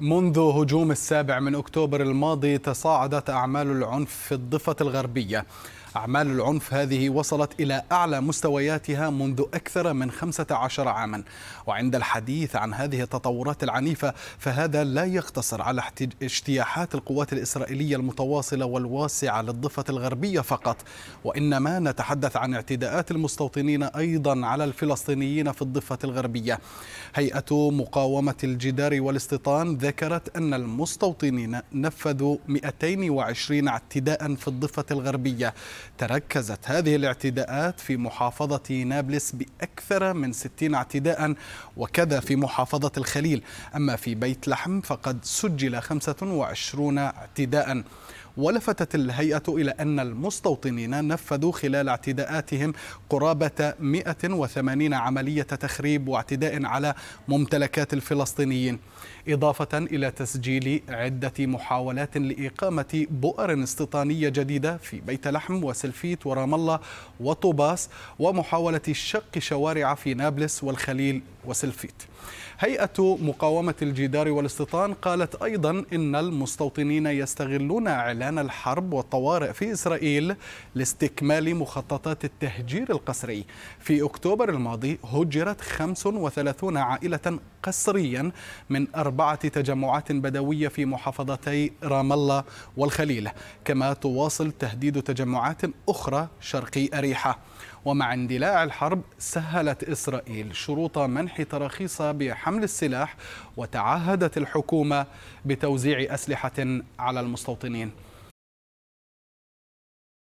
منذ هجوم السابع من أكتوبر الماضي تصاعدت أعمال العنف في الضفة الغربية أعمال العنف هذه وصلت إلى أعلى مستوياتها منذ أكثر من 15 عاما وعند الحديث عن هذه التطورات العنيفة فهذا لا يقتصر على اجتياحات القوات الإسرائيلية المتواصلة والواسعة للضفة الغربية فقط وإنما نتحدث عن اعتداءات المستوطنين أيضا على الفلسطينيين في الضفة الغربية هيئة مقاومة الجدار والاستيطان ذكرت أن المستوطنين نفذوا 220 اعتداء في الضفة الغربية تركزت هذه الاعتداءات في محافظة نابلس بأكثر من 60 اعتداء وكذا في محافظة الخليل أما في بيت لحم فقد سجل 25 اعتداء ولفتت الهيئة إلى أن المستوطنين نفذوا خلال اعتداءاتهم قرابة 180 عملية تخريب واعتداء على ممتلكات الفلسطينيين إضافة إلى تسجيل عدة محاولات لإقامة بؤر استيطانية جديدة في بيت لحم وسلفيت ورام الله وطوباس ومحاولة شق شوارع في نابلس والخليل وسلفيت هيئة مقاومة الجدار والاستيطان قالت أيضا إن المستوطنين يستغلون إعلان الحرب والطوارئ في إسرائيل لاستكمال مخططات التهجير القسري في أكتوبر الماضي هجرت 35 عائلة قسريا من أربعة تجمعات بدوية في محافظتي رام الله والخليل كما تواصل تهديد تجمعات أخرى شرقي أريحة ومع اندلاع الحرب سهلت إسرائيل شروط منح منح تراخيص بحمل السلاح وتعهدت الحكومة بتوزيع أسلحة على المستوطنين